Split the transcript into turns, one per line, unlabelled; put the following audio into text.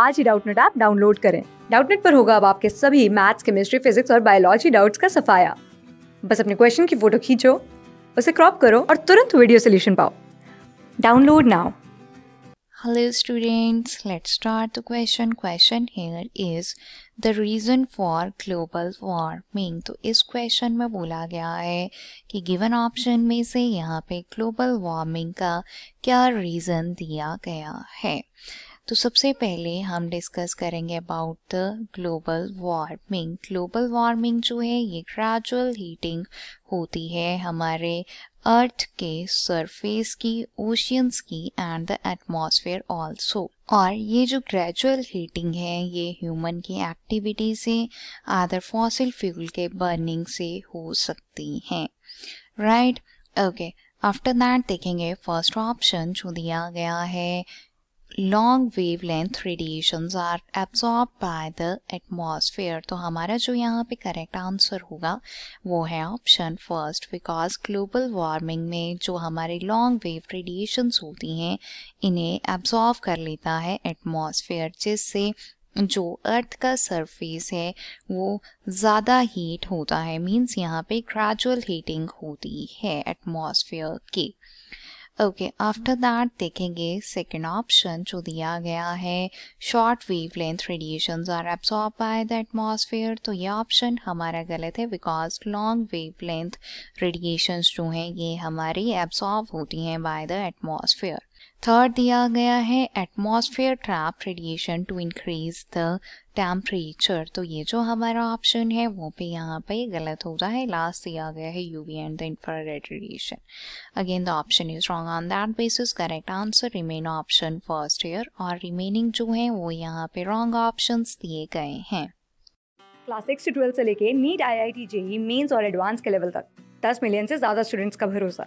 आज ही Doubtnut app download करें डाउटनेट पर होगा अब आपके सभी मैथ्स केमिस्ट्री फिजिक्स और बायोलॉजी डाउट्स का सफाया बस अपने क्वेश्चन की फोटो खींचो उसे क्रॉप करो और तुरंत वीडियो सोल्यूशन पाओ download now
hello students let's start the question question here is the reason for global warming तो इस क्वेश्चन में बोला गया है कि गिवन ऑप्शन में से यहाँ पे ग्लोबल वार्मिंग का क्या रीजन दिया गया है तो सबसे पहले हम डिस्कस करेंगे about the global warming global warming जो है ये ग्रेजुअल हीटिंग होती है हमारे अर्थ के सरफेस की ओशियंस की एंड द एटमॉस्फेयर ऑल्सो और ये जो ग्रेजुअल हीटिंग है ये ह्यूमन की एक्टिविटी से आदर फॉसिल फ्यूल के बर्निंग से हो सकती हैं राइट ओके आफ्टर दैट देखेंगे फर्स्ट ऑप्शन जो दिया गया है long wavelength radiation are absorb by the atmosphere तो हमारा जो यहाँ पे करेक्ट आंसर होगा वो है option first because global warming में जो हमारे लॉन्ग वेव रेडिएशन होती हैं इन्हें एब्जॉर्ब कर लेता है एटमोसफेयर जिससे जो अर्थ का सरफेस है वो ज़्यादा हीट होता है मीन्स यहाँ पे ग्रेजुअल हीटिंग होती है एटमोसफेयर की ओके आफ्टर दैट देखेंगे सेकेंड ऑप्शन जो दिया गया है short wavelength radiation are absorb by the atmosphere तो ये ऑप्शन हमारा गलत है because long wavelength radiation जो हैं ये हमारी एब्सॉर्ब होती हैं बाय द एटमोसफेयर थर्ड दिया गया है atmosphere trap radiation to increase the temperature तो ये जो हमारा ऑप्शन है वो भी यहाँ पे गलत हो रहा है लास्ट दिया गया है UV and the infrared radiation again the option is wrong on that basis correct answer remain option first year और रिमेनिंग जो है वो यहाँ पे रॉन्ग ऑप्शन दिए गए हैं
क्लास सिक्स से ट्वेल्थ से लेके NEET I I T JEE mains और एडवांस के लेवल तक दस मिलियन से ज़्यादा स्टूडेंट्स का भरोसा